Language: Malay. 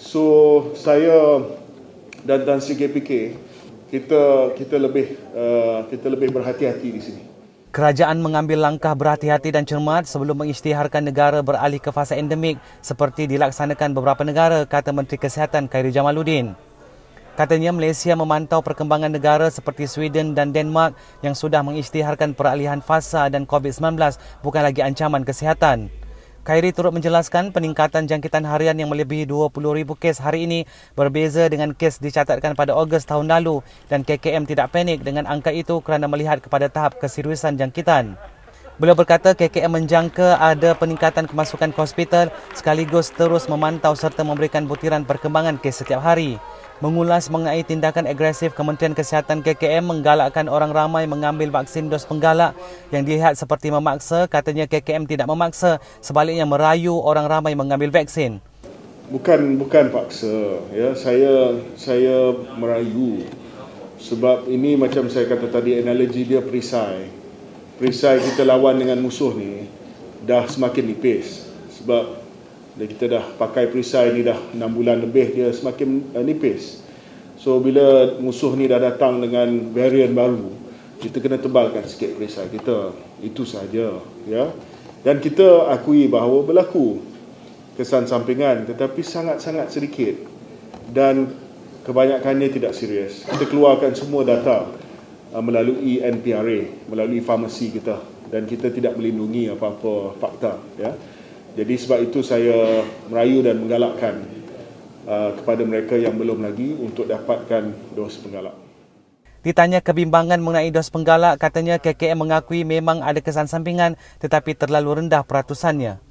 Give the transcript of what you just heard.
So saya dan tan dan CGPK kita kita lebih uh, kita lebih berhati-hati di sini. Kerajaan mengambil langkah berhati-hati dan cermat sebelum mengisytiharkan negara beralih ke fasa endemik seperti dilaksanakan beberapa negara, kata Menteri Kesihatan Khairul Jamaluddin. Katanya Malaysia memantau perkembangan negara seperti Sweden dan Denmark yang sudah mengisytiharkan peralihan fasa dan COVID-19 bukan lagi ancaman kesihatan. Khairi turut menjelaskan peningkatan jangkitan harian yang melebihi 20,000 kes hari ini berbeza dengan kes dicatatkan pada Ogos tahun lalu dan KKM tidak panik dengan angka itu kerana melihat kepada tahap keseriusan jangkitan. Beliau berkata KKM menjangka ada peningkatan kemasukan ke hospital sekaligus terus memantau serta memberikan butiran perkembangan kes setiap hari. Mengulas mengenai tindakan agresif Kementerian Kesihatan KKM menggalakkan orang ramai mengambil vaksin dos penggalak yang dilihat seperti memaksa, katanya KKM tidak memaksa, sebaliknya merayu orang ramai mengambil vaksin. Bukan bukan paksa, ya. Saya saya merayu. Sebab ini macam saya kata tadi analogi dia perisai perisai kita lawan dengan musuh ni dah semakin nipis sebab bila kita dah pakai perisai ni dah 6 bulan lebih dia semakin uh, nipis so bila musuh ni dah datang dengan varian baru kita kena tebalkan sikit perisai kita itu sahaja ya dan kita akui bahawa berlaku kesan sampingan tetapi sangat-sangat sedikit dan kebanyakannya tidak serius kita keluarkan semua data Uh, melalui NPRA, melalui farmasi kita dan kita tidak melindungi apa-apa fakta ya. Jadi sebab itu saya merayu dan menggalakkan uh, kepada mereka yang belum lagi untuk dapatkan dos penggalak. Ditanya kebimbangan mengenai dos penggalak, katanya KKM mengakui memang ada kesan sampingan tetapi terlalu rendah peratusannya.